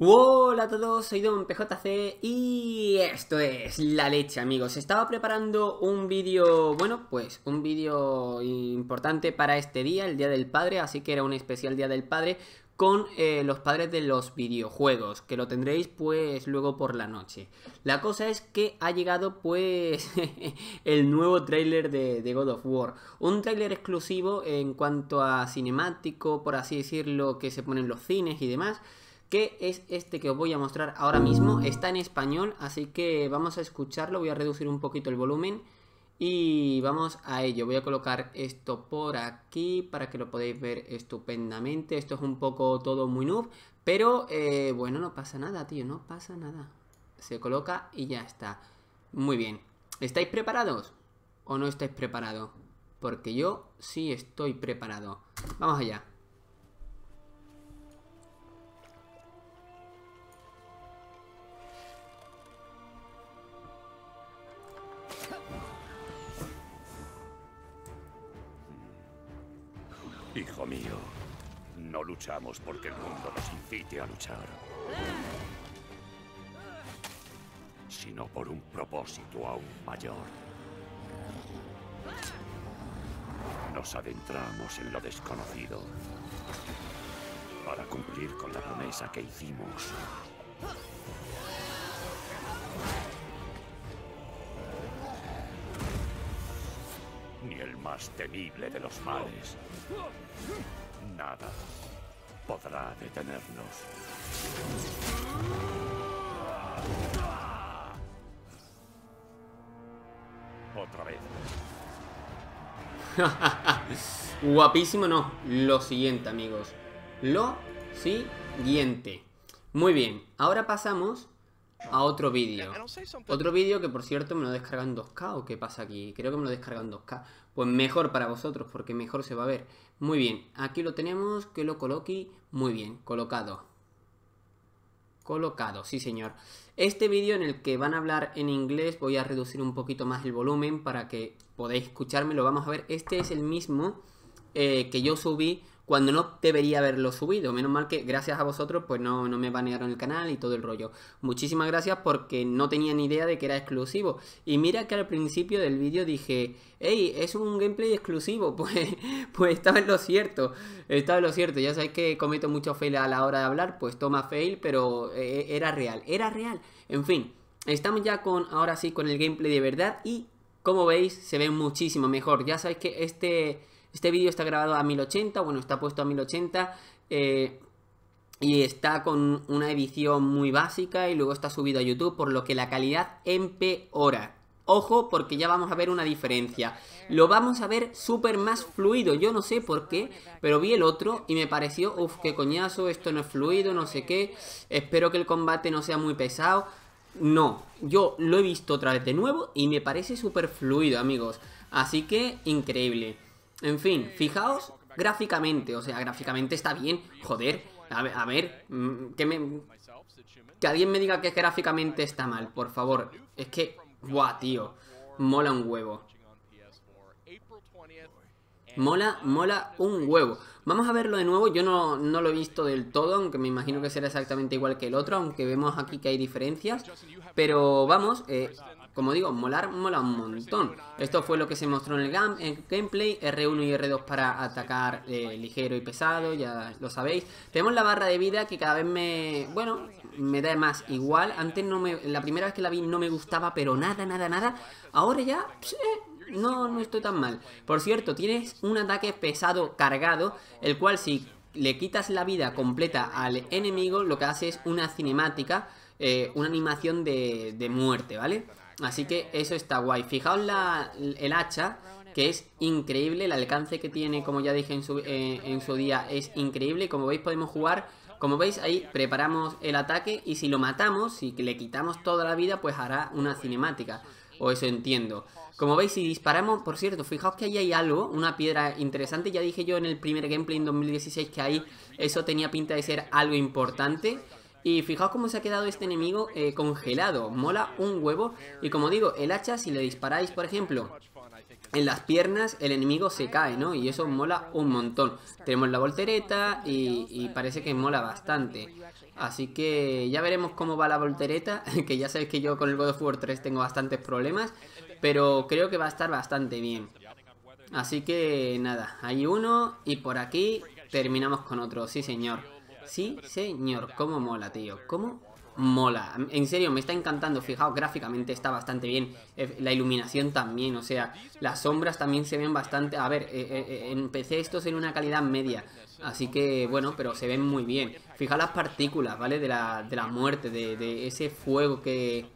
Hola a todos, soy Don PJC y esto es la leche amigos Estaba preparando un vídeo, bueno pues un vídeo importante para este día, el Día del Padre Así que era un especial Día del Padre con eh, los padres de los videojuegos Que lo tendréis pues luego por la noche La cosa es que ha llegado pues el nuevo tráiler de, de, God of War Un tráiler exclusivo en cuanto a cinemático, por así decirlo, que se ponen los cines y demás que es este que os voy a mostrar ahora mismo. Está en español, así que vamos a escucharlo. Voy a reducir un poquito el volumen y vamos a ello. Voy a colocar esto por aquí para que lo podáis ver estupendamente. Esto es un poco todo muy noob, pero eh, bueno, no pasa nada, tío, no pasa nada. Se coloca y ya está. Muy bien. ¿Estáis preparados o no estáis preparados? Porque yo sí estoy preparado. Vamos allá. No luchamos porque el mundo nos incite a luchar. Sino por un propósito aún mayor. Nos adentramos en lo desconocido. Para cumplir con la promesa que hicimos. Ni el más temible de los males. Nada podrá detenernos. Otra vez. Guapísimo, no. Lo siguiente, amigos. Lo siguiente. Muy bien. Ahora pasamos a otro vídeo. Otro vídeo que por cierto me lo descargan en 2K o qué pasa aquí. Creo que me lo descargan en 2K. Pues mejor para vosotros porque mejor se va a ver. Muy bien, aquí lo tenemos, que lo coloque. Muy bien, colocado. Colocado, sí señor. Este vídeo en el que van a hablar en inglés voy a reducir un poquito más el volumen para que podáis escucharme. Lo vamos a ver. Este es el mismo eh, que yo subí cuando no debería haberlo subido. Menos mal que gracias a vosotros pues no, no me banearon el canal y todo el rollo. Muchísimas gracias porque no tenía ni idea de que era exclusivo. Y mira que al principio del vídeo dije, hey, es un gameplay exclusivo. Pues, pues estaba en lo cierto, estaba en lo cierto. Ya sabéis que cometo mucho fail a la hora de hablar, pues toma fail, pero eh, era real, era real. En fin. Estamos ya con, ahora sí, con el gameplay de verdad y como veis se ve muchísimo mejor. Ya sabéis que este, este vídeo está grabado a 1080, bueno, está puesto a 1080 eh, y está con una edición muy básica y luego está subido a YouTube, por lo que la calidad empeora. Ojo, porque ya vamos a ver una diferencia. Lo vamos a ver súper más fluido, yo no sé por qué, pero vi el otro y me pareció, uff, qué coñazo, esto no es fluido, no sé qué, espero que el combate no sea muy pesado. No, yo lo he visto otra vez de nuevo y me parece súper fluido, amigos. Así que, increíble. En fin, fijaos gráficamente, o sea, gráficamente está bien, joder, a ver, mm, que, que alguien me diga que gráficamente está mal, por favor, es que, guau, tío, mola un huevo. Mola, mola un huevo. Vamos a verlo de nuevo, yo no, no, lo he visto del todo, aunque me imagino que será exactamente igual que el otro, aunque vemos aquí que hay diferencias, pero vamos, eh, como digo, molar mola un montón. Esto fue lo que se mostró en el, gameplay, R1 y R2 para atacar eh, ligero y pesado, ya lo sabéis. Tenemos la barra de vida que cada vez me... bueno, me da más igual. Antes no me... la primera vez que la vi no me gustaba, pero nada, nada, nada. Ahora ya... Eh, no, no estoy tan mal. Por cierto, tienes un ataque pesado cargado, el cual si le quitas la vida completa al enemigo, lo que hace es una cinemática, eh, una animación de muerte, ¿vale? Así que eso está guay. Fijaos la, el hacha, que es increíble. El alcance que tiene, como ya dije en su, eh, en su día, es increíble. Como veis podemos jugar... Como veis ahí preparamos el ataque y si lo matamos, si le quitamos toda la vida, pues hará una cinemática. O eso entiendo. Como veis, si disparamos, por cierto, fijaos que ahí hay algo, una piedra interesante. Ya dije yo en el primer gameplay en 2016 que ahí eso tenía pinta de ser algo importante. Y fijaos cómo se ha quedado este enemigo eh, congelado, mola un huevo. Y como digo, el hacha, si le disparáis, por ejemplo, en las piernas el enemigo se cae, ¿no? Y eso mola un montón. Tenemos la voltereta y, y, parece que mola bastante. Así que ya veremos cómo va la voltereta, que ya sabéis que yo con el God of War 3 tengo bastantes problemas, pero creo que va a estar bastante bien. Así que nada, hay uno y por aquí terminamos con otro, sí señor. Sí, señor, cómo mola, tío, cómo mola. En serio, me está encantando, fijaos, gráficamente está bastante bien. Eh, la iluminación también, o sea, las sombras también se ven bastante... A ver, eh, eh, empecé estos en una calidad media, así que bueno, pero se ven muy bien. Fijaos las partículas, ¿vale? De la, de la muerte, de, ese fuego que,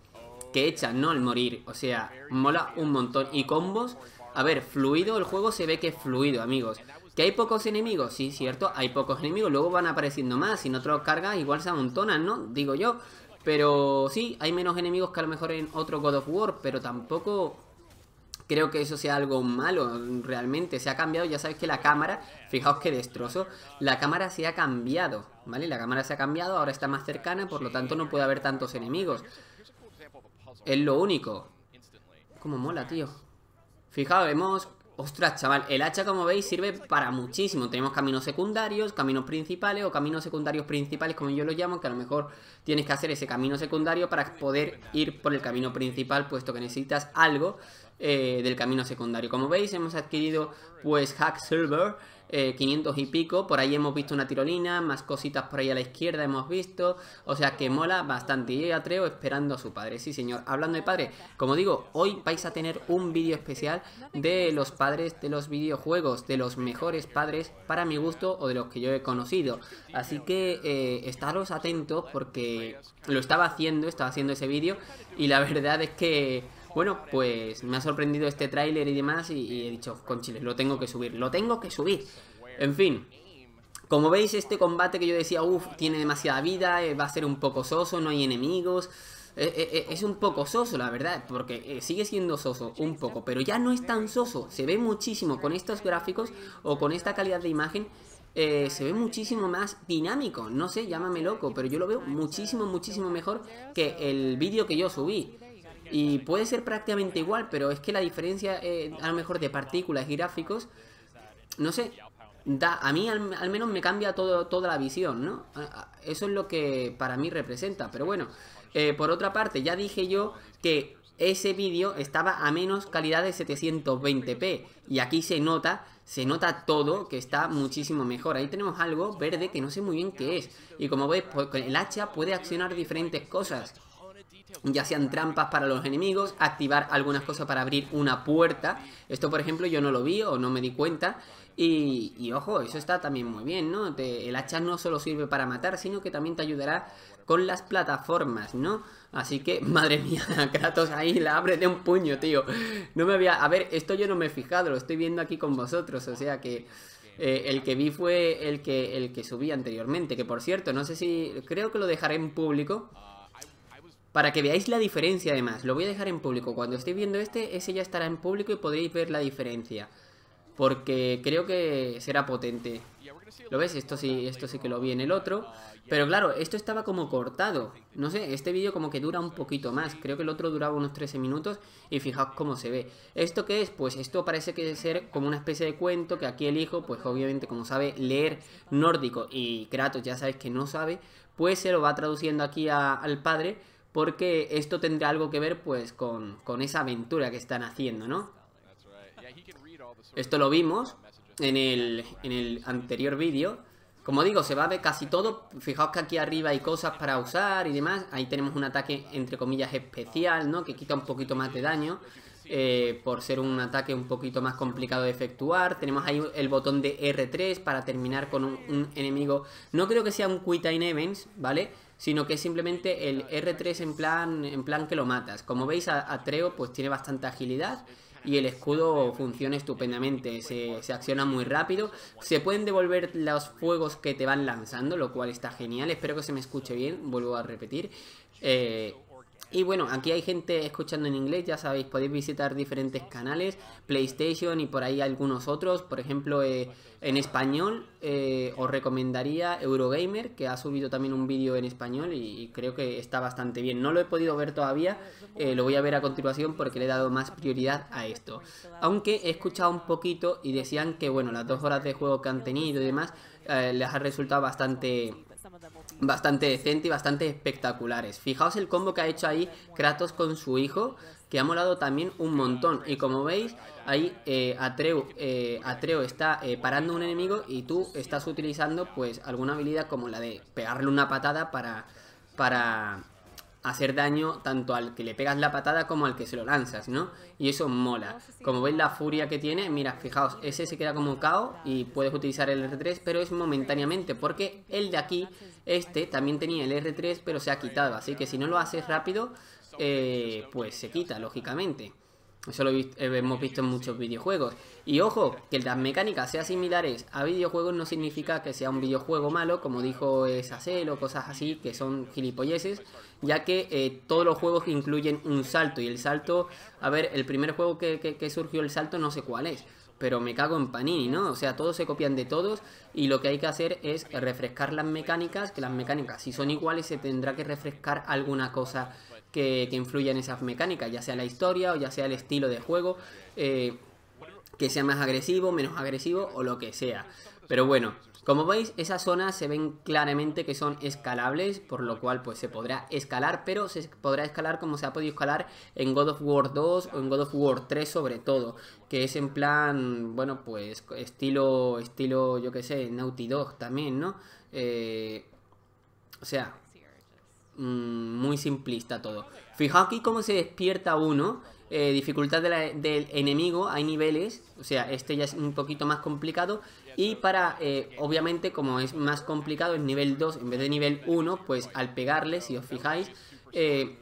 que echan, ¿no? Al morir, o sea, mola un montón. Y combos, a ver, fluido, el juego se ve que es fluido, amigos. Que hay pocos enemigos, sí, cierto, hay pocos enemigos, luego van apareciendo más, y en otras cargas igual se amontonan, ¿no? Digo yo. Pero sí, hay menos enemigos que a lo mejor en otro God of War, pero tampoco creo que eso sea algo malo realmente. Se ha cambiado, ya sabéis que la cámara, fijaos que destrozo, la cámara se ha cambiado, ¿vale? La cámara se ha cambiado, ahora está más cercana, por lo tanto no puede haber tantos enemigos. Es lo único. Como mola, tío. Fijaos, vemos Ostras, chaval, el hacha como veis sirve para muchísimo Tenemos caminos secundarios, caminos principales o caminos secundarios principales como yo los llamo Que a lo mejor tienes que hacer ese camino secundario para poder ir por el camino principal Puesto que necesitas algo eh, del camino secundario Como veis hemos adquirido pues Hack Silver 500 eh, y pico. Por ahí hemos visto una tirolina, más cositas por ahí a la izquierda hemos visto. O sea que mola bastante. Y yo esperando a su padre. Sí, señor. Hablando de padre, como digo, hoy vais a tener un vídeo especial de los padres de los videojuegos, de los mejores padres para mi gusto o de los que yo he conocido. Así que eh, estaros atentos porque lo estaba haciendo, estaba haciendo ese vídeo y la verdad es que... Bueno, pues me ha sorprendido este tráiler y demás y, he dicho, con Chile, lo tengo que subir, lo tengo que subir. En fin, como veis este combate que yo decía, uff, tiene demasiada vida, eh, va a ser un poco soso, no hay enemigos... Eh, eh, es un poco soso, la verdad, porque sigue siendo soso un poco, pero ya no es tan soso, se ve muchísimo con estos gráficos o con esta calidad de imagen, se ve muchísimo más dinámico. No sé, llámame loco, pero yo lo veo muchísimo, muchísimo mejor que el vídeo que yo subí. Y puede ser prácticamente igual, pero es que la diferencia, eh, a lo mejor, de partículas y gráficos, no sé, da, a mí al, menos me cambia todo, toda la visión, ¿no? Eso es lo que para mí representa. Pero bueno, eh, por otra parte, ya dije yo que ese vídeo estaba a menos calidad de 720p y aquí se nota, se nota todo que está muchísimo mejor. Ahí tenemos algo verde que no sé muy bien qué es y como veis el hacha puede accionar diferentes cosas ya sean trampas para los enemigos, activar algunas cosas para abrir una puerta. Esto, por ejemplo, yo no lo vi o no me di cuenta. Y, ojo, eso está también muy bien, ¿no? el hacha no solo sirve para matar, sino que también te ayudará con las plataformas, ¿no? Así que, madre mía, Kratos ahí la abre de un puño, tío. No me había... A ver, esto yo no me he fijado, lo estoy viendo aquí con vosotros, o sea que... Eh, el que vi fue el que, el que subí anteriormente, que por cierto, no sé si... Creo que lo dejaré en público para que veáis la diferencia además, lo voy a dejar en público. Cuando estéis viendo este, ese ya estará en público y podréis ver la diferencia. Porque creo que será potente. ¿Lo ves? Esto sí, esto sí que lo vi en el otro. Pero claro, esto estaba como cortado. No sé, este vídeo como que dura un poquito más. Creo que el otro duraba unos 13 minutos y fijaos cómo se ve. ¿Esto qué es? Pues esto parece que ser como una especie de cuento que aquí el hijo, pues obviamente como sabe leer nórdico y Kratos ya sabéis que no sabe, pues se lo va traduciendo aquí al padre porque esto tendrá algo que ver pues con, esa aventura que están haciendo, ¿no? Esto lo vimos en el, en el anterior vídeo. Como digo, se va a ver casi todo. Fijaos que aquí arriba hay cosas para usar y demás. Ahí tenemos un ataque, entre comillas, especial, ¿no? Que quita un poquito más de daño. Eh, por ser un ataque un poquito más complicado de efectuar. Tenemos ahí el botón de R3 para terminar con un, enemigo. No creo que sea un Quitain Events, ¿vale? sino que es simplemente el R3 en plan, en plan que lo matas. Como veis, atreo pues tiene bastante agilidad y el escudo funciona estupendamente, se, se, acciona muy rápido, se pueden devolver los fuegos que te van lanzando, lo cual está genial, espero que se me escuche bien, vuelvo a repetir, eh, y bueno, aquí hay gente escuchando en inglés, ya sabéis, podéis visitar diferentes canales, PlayStation y por ahí algunos otros. Por ejemplo, eh, en español eh, os recomendaría Eurogamer, que ha subido también un vídeo en español y, creo que está bastante bien. No lo he podido ver todavía, eh, lo voy a ver a continuación porque le he dado más prioridad a esto. Aunque he escuchado un poquito y decían que, bueno, las dos horas de juego que han tenido y demás les ha resultado bastante bastante decente y bastante espectaculares. Fijaos el combo que ha hecho ahí Kratos con su hijo, que ha molado también un montón. Y como veis, ahí eh, Atreo eh, está eh, parando un enemigo y tú estás utilizando pues alguna habilidad como la de pegarle una patada para, para hacer daño tanto al que le pegas la patada como al que se lo lanzas, ¿no? Y eso mola. Como veis la furia que tiene, mira, fijaos, ese se queda como KO y puedes utilizar el R3, pero es momentáneamente, porque el de aquí, este, también tenía el R3, pero se ha quitado. Así que si no lo haces rápido, eh, pues se quita, lógicamente. Eso lo eh, hemos visto en muchos videojuegos. Y ojo, que las mecánicas sean similares a videojuegos no significa que sea un videojuego malo, como dijo eh, Sacel o cosas así, que son gilipolleses, ya que eh, todos los juegos incluyen un salto. Y el salto, a ver, el primer juego que, que surgió el salto no sé cuál es, pero me cago en Panini, ¿no? O sea, todos se copian de todos y lo que hay que hacer es refrescar las mecánicas, que las mecánicas, si son iguales, se tendrá que refrescar alguna cosa que, influya en esas mecánicas, ya sea la historia o ya sea el estilo de juego, eh, que sea más agresivo, menos agresivo o lo que sea. Pero bueno, como veis, esas zonas se ven claramente que son escalables, por lo cual pues se podrá escalar, pero se podrá escalar como se ha podido escalar en God of War 2 o en God of War 3 sobre todo, que es en plan, bueno, pues estilo, estilo yo que sé, Naughty Dog también, ¿no? Eh, o sea, Mm, muy simplista todo. Fijaos aquí cómo se despierta uno. Eh, dificultad del enemigo, hay niveles, o sea, este ya es un poquito más complicado y para, eh, obviamente, como es más complicado, el nivel 2 en vez de nivel 1, pues al pegarle, si os fijáis, eh,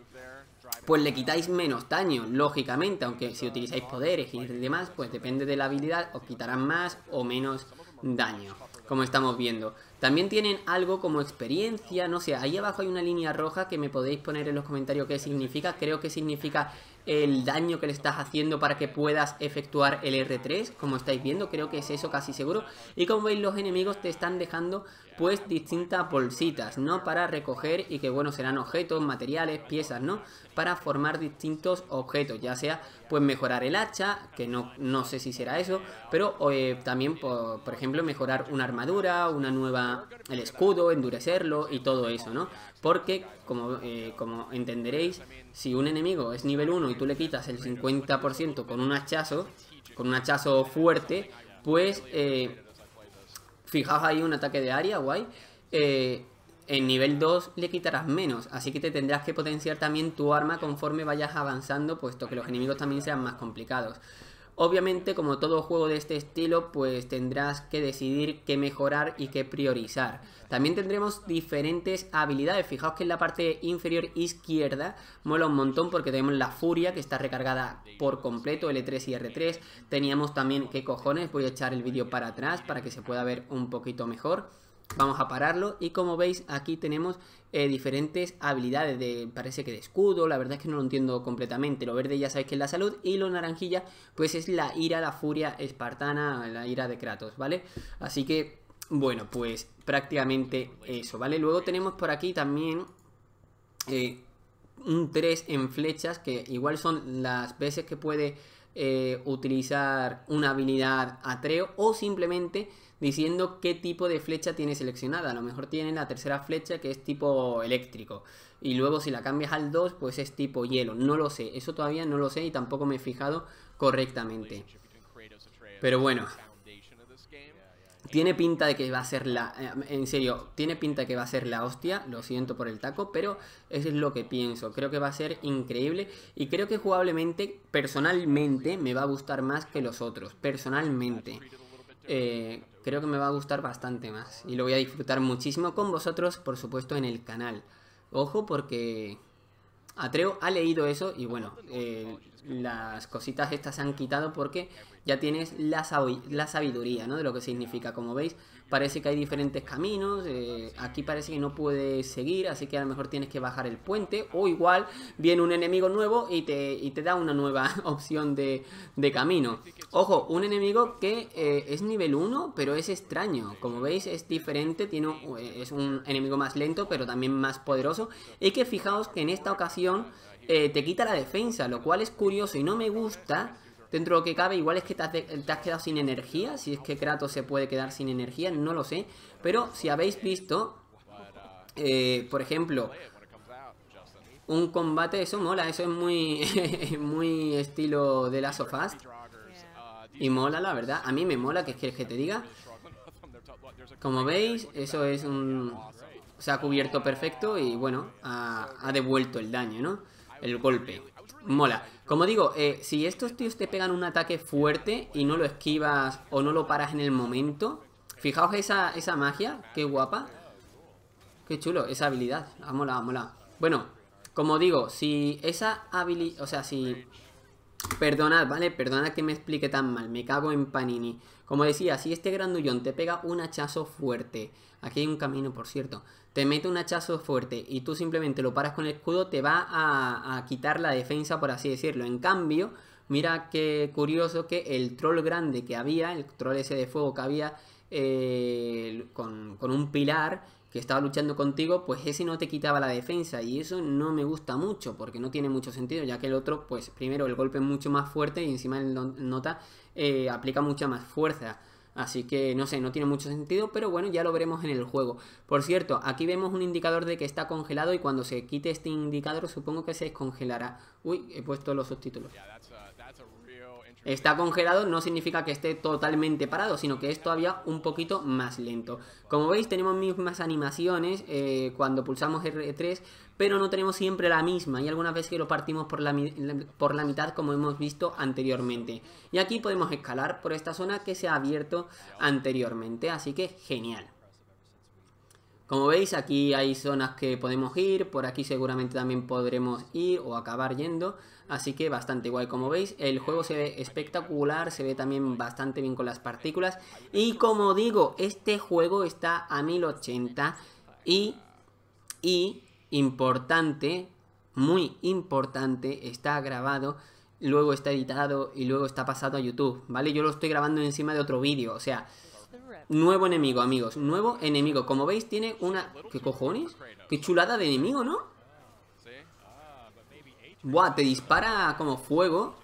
pues le quitáis menos daño, lógicamente, aunque si utilizáis poderes y demás, pues depende de la habilidad, os quitarán más o menos daño como estamos viendo. También tienen algo como experiencia, no sé, ahí abajo hay una línea roja que me podéis poner en los comentarios qué significa. Creo que significa el daño que le estás haciendo para que puedas efectuar el R3, como estáis viendo, creo que es eso casi seguro. Y como veis los enemigos te están dejando pues distintas bolsitas, ¿no? Para recoger y que, bueno, serán objetos, materiales, piezas, ¿no? Para formar distintos objetos, ya sea, pues mejorar el hacha, que no, no sé si será eso, pero eh, también, por, ejemplo, mejorar una armadura, una nueva, el escudo, endurecerlo y todo eso, ¿no? Porque, como, eh, como entenderéis, si un enemigo es nivel 1 y tú le quitas el 50% con un hachazo, con un hachazo fuerte, pues eh, Fijaos ahí un ataque de área, guay. Eh, en nivel 2 le quitarás menos, así que te tendrás que potenciar también tu arma conforme vayas avanzando, puesto que los enemigos también sean más complicados. Obviamente, como todo juego de este estilo, pues tendrás que decidir qué mejorar y qué priorizar. También tendremos diferentes habilidades. Fijaos que en la parte inferior izquierda mola un montón porque tenemos la furia que está recargada por completo, L3 y R3. Teníamos también, qué cojones, voy a echar el vídeo para atrás para que se pueda ver un poquito mejor. Vamos a pararlo y como veis aquí tenemos eh, diferentes habilidades de parece que de escudo, la verdad es que no lo entiendo completamente. Lo verde ya sabéis que es la salud y lo naranjilla pues es la ira, la furia espartana, la ira de Kratos, ¿vale? Así que bueno, pues prácticamente eso, ¿vale? Luego tenemos por aquí también eh, un 3 en flechas que igual son las veces que puede eh, utilizar una habilidad atreo o simplemente diciendo qué tipo de flecha tiene seleccionada. A lo mejor tiene la tercera flecha que es tipo eléctrico. Y luego si la cambias al 2, pues es tipo hielo. No lo sé, eso todavía no lo sé y tampoco me he fijado correctamente. Pero bueno, tiene pinta de que va a ser la... Eh, en serio, tiene pinta de que va a ser la hostia, lo siento por el taco, pero eso es lo que pienso. Creo que va a ser increíble y creo que jugablemente, personalmente, me va a gustar más que los otros. Personalmente. Eh, creo que me va a gustar bastante más y lo voy a disfrutar muchísimo con vosotros, por supuesto, en el canal. Ojo porque Atreo ha leído eso y bueno, eh, las cositas estas se han quitado porque ya tienes la, la sabiduría ¿no? de lo que significa. Como veis, parece que hay diferentes caminos, eh, aquí parece que no puedes seguir, así que a lo mejor tienes que bajar el puente, o igual viene un enemigo nuevo y te, y te da una nueva opción de, de camino. Ojo, un enemigo que eh, es nivel 1, pero es extraño, como veis es diferente, tiene, eh, es un enemigo más lento, pero también más poderoso, y que fijaos que en esta ocasión te quita la defensa, lo cual es curioso y no me gusta dentro de lo que cabe, igual es que te has, quedado sin energía, si es que Kratos se puede quedar sin energía, no lo sé. Pero si habéis visto, eh, por ejemplo, un combate, eso mola, eso es muy, muy estilo de Last of Us. Y mola, la verdad. A mí me mola, que quieres que te diga. Como veis, eso es un... Se ha cubierto perfecto y bueno, ha, ha devuelto el daño, ¿no? El golpe mola. Como digo, eh, si estos tíos te pegan un ataque fuerte y no lo esquivas o no lo paras en el momento, fijaos esa, esa magia, qué guapa. Qué chulo, esa habilidad, ha mola. Bueno, como digo, si esa habilidad, o sea, si... Perdonad, ¿vale? Perdonad que me explique tan mal, me cago en Panini. Como decía, si este grandullón te pega un hachazo fuerte Aquí hay un camino, por cierto. Te mete un hachazo fuerte y tú simplemente lo paras con el escudo, te va a, quitar la defensa, por así decirlo. En cambio, mira qué curioso que el troll grande que había, el troll ese de fuego que había eh, con, un pilar, que estaba luchando contigo, pues ese no te quitaba la defensa y eso no me gusta mucho porque no tiene mucho sentido, ya que el otro, pues primero el golpe es mucho más fuerte y encima el nota eh, aplica mucha más fuerza. Así que no sé, no tiene mucho sentido, pero bueno, ya lo veremos en el juego. Por cierto, aquí vemos un indicador de que está congelado y cuando se quite este indicador supongo que se descongelará. Uy, he puesto los subtítulos. Está congelado no significa que esté totalmente parado, sino que es todavía un poquito más lento. Como veis tenemos mismas animaciones eh, cuando pulsamos R3, pero no tenemos siempre la misma y alguna vez que lo partimos por por la mitad como hemos visto anteriormente. Y aquí podemos escalar por esta zona que se ha abierto anteriormente, así que genial. Como veis aquí hay zonas que podemos ir, por aquí seguramente también podremos ir o acabar yendo, así que bastante guay como veis. El juego se ve espectacular, se ve también bastante bien con las partículas y como digo, este juego está a 1080 y, y importante, muy importante, está grabado luego está editado y luego está pasado a YouTube, ¿vale? Yo lo estoy grabando encima de otro vídeo, o sea, Nuevo enemigo, amigos. Nuevo enemigo. Como veis, tiene una... ¿Qué cojones? Qué chulada de enemigo, ¿no? Buah, te dispara como fuego.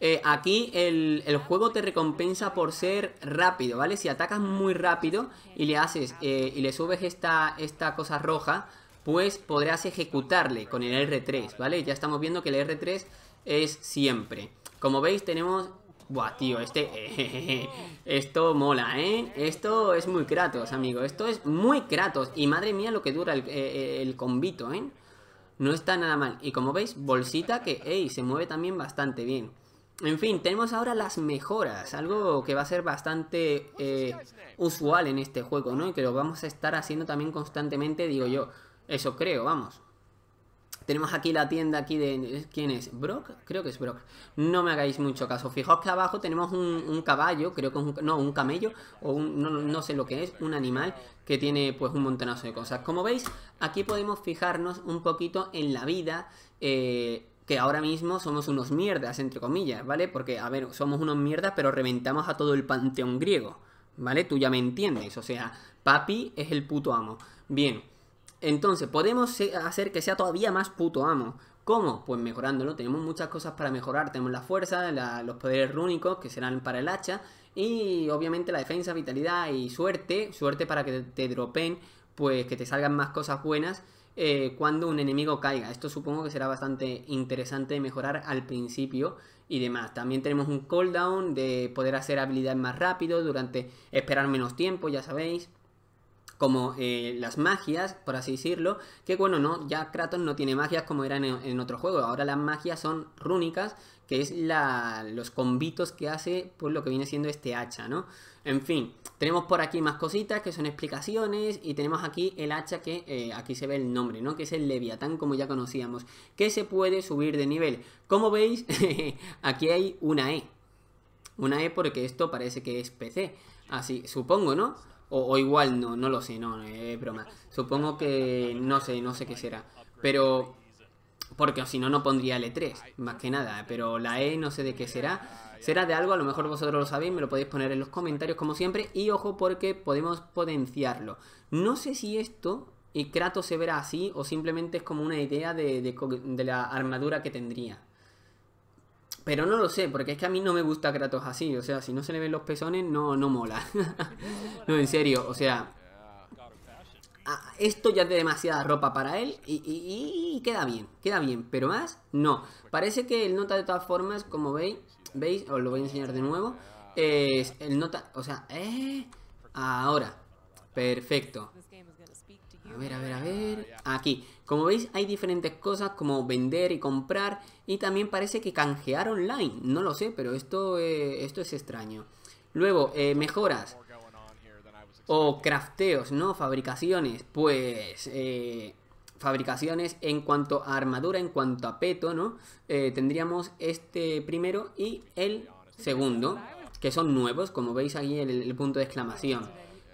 Eh, aquí el, juego te recompensa por ser rápido, ¿vale? Si atacas muy rápido y le haces eh, y le subes esta, esta cosa roja, pues podrás ejecutarle con el R3, ¿vale? Ya estamos viendo que el R3 es siempre. Como veis, tenemos Buah, tío, este... esto mola, ¿eh? Esto es muy Kratos, amigo. Esto es muy Kratos. Y madre mía lo que dura el, eh, eh, convito, ¿eh? No está nada mal. Y como veis, bolsita que, ey, se mueve también bastante bien. En fin, tenemos ahora las mejoras, algo que va a ser bastante eh, usual en este juego, ¿no? Y que lo vamos a estar haciendo también constantemente, digo yo. Eso creo, vamos. Tenemos aquí la tienda aquí de... ¿Quién es? ¿Brock? Creo que es Brock. No me hagáis mucho caso. Fijaos que abajo tenemos un, caballo, creo que es un... No, un camello o un... No, sé lo que es, un animal que tiene pues un montonazo de cosas. Como veis, aquí podemos fijarnos un poquito en la vida... Eh, que ahora mismo somos unos mierdas, entre comillas, ¿vale? Porque, a ver, somos unos mierdas, pero reventamos a todo el panteón griego, ¿vale? Tú ya me entiendes, o sea, papi es el puto amo. Bien, entonces, podemos hacer que sea todavía más puto amo. ¿Cómo? Pues mejorándolo. Tenemos muchas cosas para mejorar. Tenemos la fuerza, los poderes rúnicos, que serán para el hacha. Y obviamente la defensa, vitalidad y suerte. Suerte para que te, dropen, pues que te salgan más cosas buenas eh, cuando un enemigo caiga. Esto supongo que será bastante interesante de mejorar al principio y demás. También tenemos un cooldown de poder hacer habilidades más rápido, durante esperar menos tiempo, ya sabéis como eh, las magias, por así decirlo, que bueno, no, ya Kratos no tiene magias como eran en, otro juego, ahora las magias son rúnicas, que es la, los convitos que hace por pues, lo que viene siendo este hacha, ¿no? En fin, tenemos por aquí más cositas que son explicaciones y tenemos aquí el hacha que eh, aquí se ve el nombre, ¿no? Que es el Leviatán como ya conocíamos, que se puede subir de nivel. Como veis, aquí hay una E. Una E porque esto parece que es PC. Así, supongo, ¿no? O, igual no, no lo sé, no, es broma. Supongo que no sé, no sé qué será. Pero porque si no, no pondría l 3 e más que nada. Pero la E no sé de qué será. Será de algo, a lo mejor vosotros lo sabéis, me lo podéis poner en los comentarios como siempre. Y ojo porque podemos potenciarlo. No sé si esto y Kratos se verá así o simplemente es como una idea de la armadura que tendría. Pero no lo sé, porque es que a mí no me gusta Kratos así. O sea, si no se le ven los pezones, no, no mola. no, en serio, o sea... Esto ya es de demasiada ropa para él y, queda bien, queda bien, pero más no. Parece que el nota de todas formas, como veis, veis, os lo voy a enseñar de nuevo, es el nota, o sea, eh, ahora, perfecto. A ver, a ver, a ver. Aquí, como veis, hay diferentes cosas como vender y comprar. Y también parece que canjear online. No lo sé, pero esto, eh, esto es extraño. Luego, eh, mejoras. O crafteos, ¿no? Fabricaciones. Pues... Eh, fabricaciones en cuanto a armadura, en cuanto a peto, ¿no? tendríamos este primero y el segundo, que son nuevos, como veis ahí el punto de exclamación.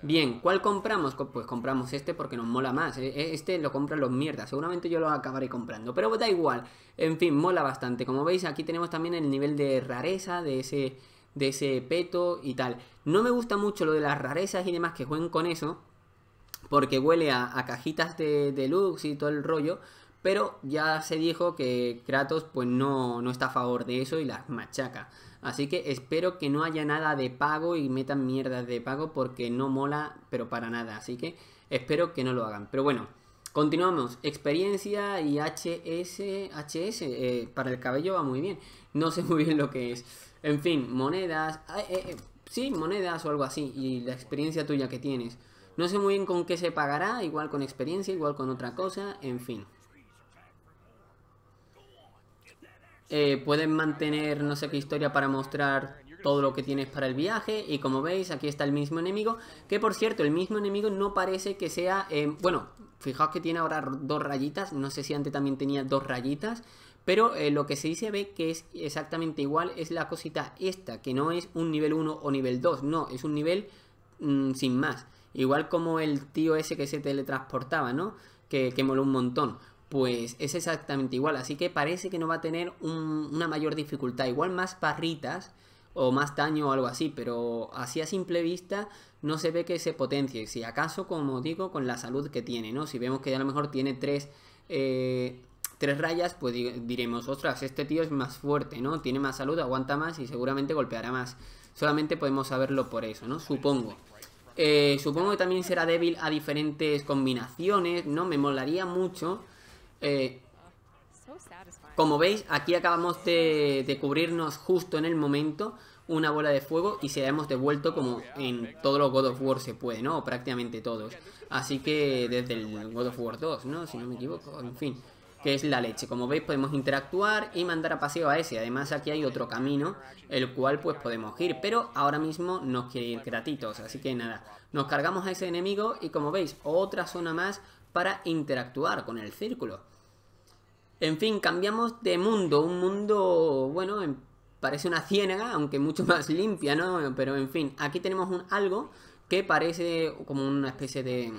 Bien, ¿cuál compramos? Pues compramos este porque nos mola más. E-, e-, este lo compran los mierdas. Seguramente yo lo acabaré comprando. Pero da igual. En fin, mola bastante. Como veis, aquí tenemos también el nivel de rareza de ese, de ese peto y tal. No me gusta mucho lo de las rarezas y demás que jueguen con eso. Porque huele a, cajitas de deluxe y todo el rollo. Pero ya se dijo que Kratos pues no, no está a favor de eso y las machaca. Así que espero que no haya nada de pago y metan mierdas de pago porque no mola, pero para nada. Así que espero que no lo hagan. Pero bueno, continuamos. Experiencia y HS, HS eh, para el cabello va muy bien. No sé muy bien lo que es. En fin, monedas. Ah, eh, eh, sí, monedas o algo así. Y la experiencia tuya que tienes. No sé muy bien con qué se pagará, igual con experiencia, igual con otra cosa, en fin. Eh, pueden mantener no sé qué historia para mostrar todo lo que tienes para el viaje y como veis aquí está el mismo enemigo que por cierto el mismo enemigo no parece que sea eh, bueno fijaos que tiene ahora dos rayitas no sé si antes también tenía dos rayitas pero eh, lo que se dice ve que es exactamente igual es la cosita esta que no es un nivel 1 o nivel 2 no es un nivel mm, sin más igual como el tío ese que se teletransportaba no que, que moló un montón pues es exactamente igual. Así que parece que no va a tener una mayor dificultad. Igual más parritas o más daño o algo así, pero así a simple vista no se ve que se potencie. Si acaso, como digo, con la salud que tiene, ¿no? Si vemos que a lo mejor tiene tres, eh, tres rayas, pues diremos, ostras, este tío es más fuerte, ¿no? Tiene más salud, aguanta más y seguramente golpeará más. Solamente podemos saberlo por eso, ¿no? Supongo. Eh, supongo que también será débil a diferentes combinaciones, ¿no? Me molaría mucho eh, como veis, aquí acabamos de, cubrirnos justo en el momento una bola de fuego y se la hemos devuelto como en todos los God of War se puede, ¿no? prácticamente todos. Así que desde el God of War 2, ¿no? Si no me equivoco, en fin, que es la leche. Como veis, podemos interactuar y mandar a paseo a ese. Además, aquí hay otro camino, el cual pues podemos ir, pero ahora mismo nos quiere ir gratitos. Así que nada, nos cargamos a ese enemigo y como veis, otra zona más para interactuar con el círculo. En fin, cambiamos de mundo, un mundo, bueno, em, parece una ciénaga, aunque mucho más limpia, ¿no? Pero en fin, aquí tenemos un algo que parece como una especie de...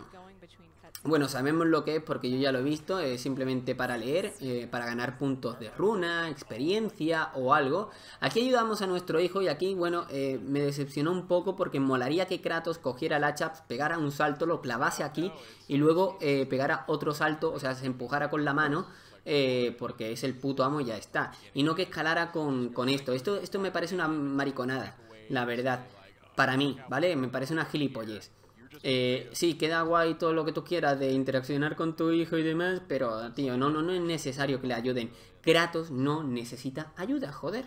Bueno, sabemos lo que es porque yo ya lo he visto, es simplemente para leer, eh, para ganar puntos de runa, experiencia o algo. Aquí ayudamos a nuestro hijo y aquí, bueno, eh, me decepcionó un poco porque molaría que Kratos cogiera el hacha, pegara un salto, lo clavase aquí y luego eh, pegara otro salto, o sea, se empujara con la mano eh, porque es el puto amo y ya está. Y no que escalara con, esto. esto. Esto me parece una mariconada, la verdad. Para mí, ¿vale? Me parece una gilipollez. Eh, sí, queda guay todo lo que tú quieras de interaccionar con tu hijo y demás, pero, tío, no, no, no es necesario que le ayuden. Kratos no necesita ayuda, joder.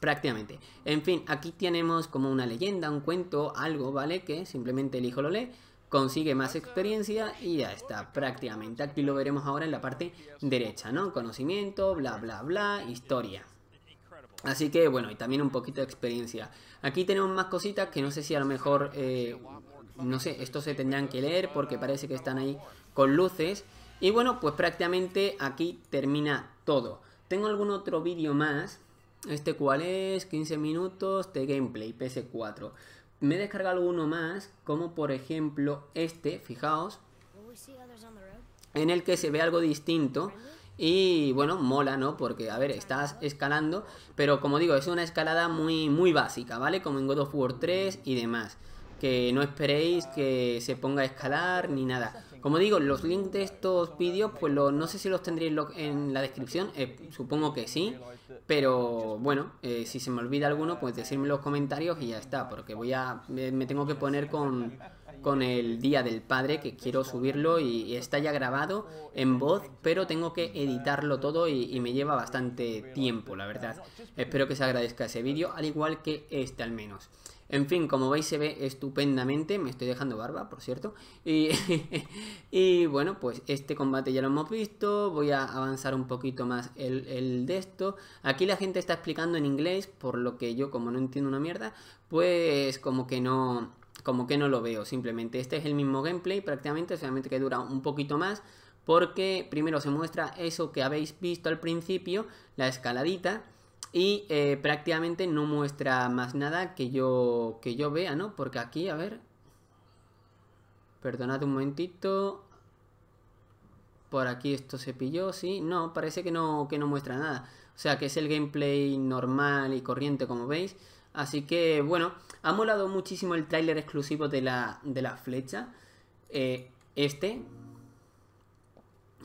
Prácticamente. En fin, aquí tenemos como una leyenda, un cuento, algo, ¿vale? Que simplemente el hijo lo lee consigue más experiencia y ya está prácticamente. Aquí lo veremos ahora en la parte derecha, ¿no? Conocimiento, bla, bla, bla, historia. Así que bueno, y también un poquito de experiencia. Aquí tenemos más cositas que no sé si a lo mejor, eh, no sé, esto se tendrán que leer porque parece que están ahí con luces. Y bueno, pues prácticamente aquí termina todo. Tengo algún otro vídeo más. Este cuál es, 15 minutos de gameplay PS4. Me he descargado uno más, como por ejemplo este, fijaos, en el que se ve algo distinto. Y bueno, mola, ¿no? Porque, a ver, estás escalando, pero como digo, es una escalada muy, muy básica, ¿vale? Como en God of War 3 y demás. Que no esperéis que se ponga a escalar ni nada. Como digo, los links de estos vídeos, pues no sé si los tendréis en la descripción, eh, supongo que sí, pero bueno, eh, si se me olvida alguno, pues decirme en los comentarios y ya está, porque voy a me, tengo que poner con, el Día del Padre, que quiero subirlo y, está ya grabado en voz, pero tengo que editarlo todo y, y me lleva bastante tiempo, la verdad. Espero que se agradezca ese vídeo, al igual que este al menos. En fin, como veis se ve estupendamente, me estoy dejando barba, por cierto. Y, y bueno, pues este combate ya lo hemos visto, voy a avanzar un poquito más el, el, de esto. Aquí la gente está explicando en inglés, por lo que yo como no entiendo una mierda, pues como que no... Como que no lo veo, simplemente este es el mismo gameplay prácticamente, solamente que dura un poquito más, porque primero se muestra eso que habéis visto al principio, la escaladita, y eh, prácticamente no muestra más nada que yo, que yo vea, ¿no? Porque aquí, a ver... Perdonad un momentito. Por aquí esto se pilló, sí. No, parece que no, que no muestra nada. O sea, que es el gameplay normal y corriente, como veis. Así que, bueno, ha molado muchísimo el tráiler exclusivo de la, flecha. Eh, este.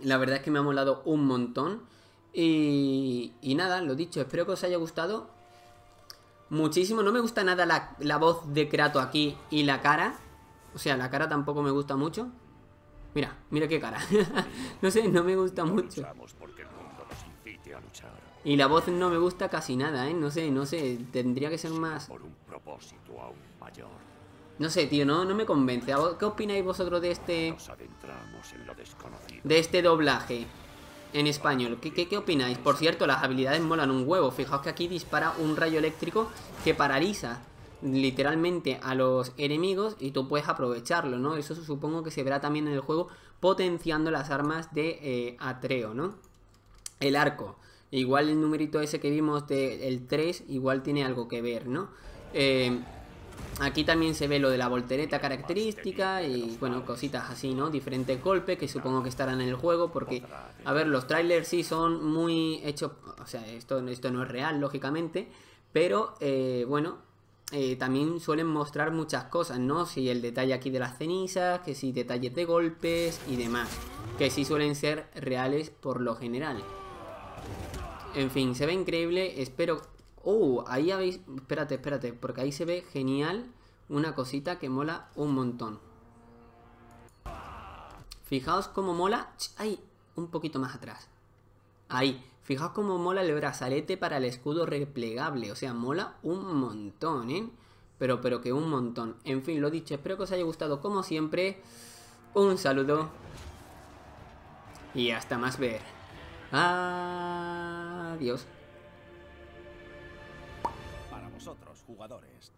La verdad es que me ha molado un montón. Y, nada, lo dicho, espero que os haya gustado muchísimo. No me gusta nada la, voz de Kratos aquí y la cara. O sea, la cara tampoco me gusta mucho. Mira, mira qué cara. no sé, no me gusta mucho. Y la voz no me gusta casi nada, ¿eh? No sé, no sé. Tendría que ser más... No sé, tío, no, no me convence. ¿Qué opináis vosotros de este... De este doblaje? en español. ¿Qué, ¿Qué, opináis? Por cierto, las habilidades molan un huevo. Fijaos que aquí dispara un rayo eléctrico que paraliza literalmente a los enemigos y tú puedes aprovecharlo, ¿no? Eso supongo que se verá también en el juego potenciando las armas de eh, Atreo, ¿no? El arco. Igual el numerito ese que vimos del el 3 igual tiene algo que ver, ¿no? Eh, Aquí también se ve lo de la voltereta característica y bueno, cositas así, ¿no? Diferentes golpes que supongo que estarán en el juego porque, a ver, los trailers sí son muy hechos, o sea, esto, esto no es real, lógicamente, pero eh, bueno, eh, también suelen mostrar muchas cosas, ¿no? Si el detalle aquí de las cenizas, que si detalles de golpes y demás, que sí suelen ser reales por lo general. En fin, se ve increíble, espero Oh, ahí habéis... Espérate, espérate, porque ahí se ve genial una cosita que mola un montón. Fijaos cómo mola... Ahí, un poquito más atrás. Ahí, fijaos cómo mola el brazalete para el escudo replegable. O sea, mola un montón, ¿eh? Pero, pero que un montón. En fin, lo dicho, espero que os haya gustado como siempre. Un saludo. Y hasta más ver. Adiós. jugadores.